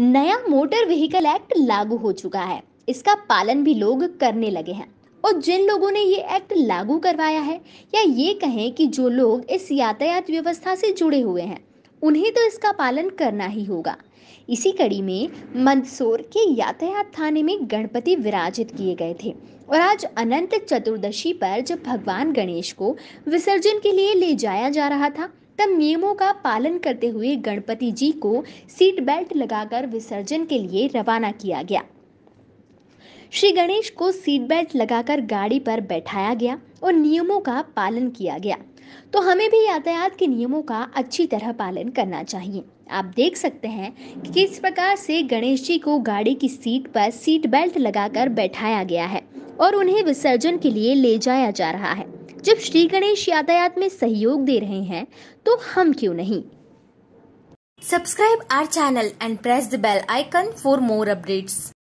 नया motor vehicle act लागू हो चुका है इसका पालन भी लोग करने लगे हैं और जिन लोगों ने ये एक्ट लागू करवाया है या ये कहें कि जो लोग इस यातायात व्यवस्था से जुड़े हुए हैं उन्हें तो इसका पालन करना ही होगा इसी कड़ी में मंदसौर के यातायात थाने में गणपति विराजित किए गए थे और आज अनंत चतुर्दशी पर जब भगवान गणेश को विसर्जन के लिए ले जाया जा रहा था तब नियमों का पालन करते हुए गणपति जी को सीट बेल्ट लगाकर विसर्जन के लिए रवाना किया गया श्री गणेश को सीट बेल्ट लगाकर गाड़ी पर बैठाया गया और नियमों का पालन किया गया तो हमें भी यातायात के नियमों का अच्छी तरह पालन करना चाहिए आप देख सकते हैं कि किस प्रकार से गणेश जी को गाड़ी की सीट पर सीट बेल्ट लगाकर बैठाया गया है और उन्हें विसर्जन के लिए ले जाया जा रहा है जब श्री गणेश यातायात में सहयोग दे रहे हैं तो हम क्यों नहीं subscribe our channel and press the bell icon for more updates